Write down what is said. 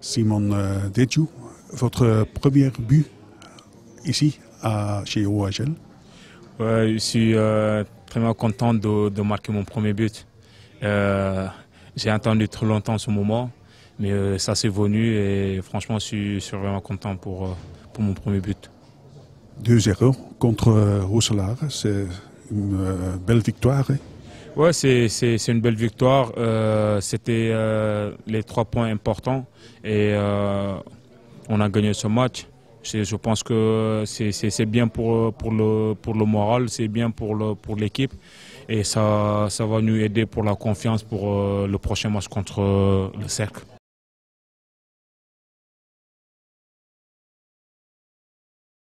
Simon euh, Dejou, votre premier but ici à, chez OHL Je suis euh, très content de, marquer mon premier but. Euh, j'ai attendu trop longtemps ce moment, mais ça s'est venu et franchement, je suis, vraiment content pour, pour, mon premier but. 2-0 contre Rousselard, c'est une belle victoire. Hein? Oui, c'est une belle victoire. Euh, c'était euh, les trois points importants et euh, on a gagné ce match. Je pense que c'est bien pour, pour, le, pour le moral, c'est bien pour l'équipe pour et ça va nous aider pour la confiance pour le prochain match contre le Cercle.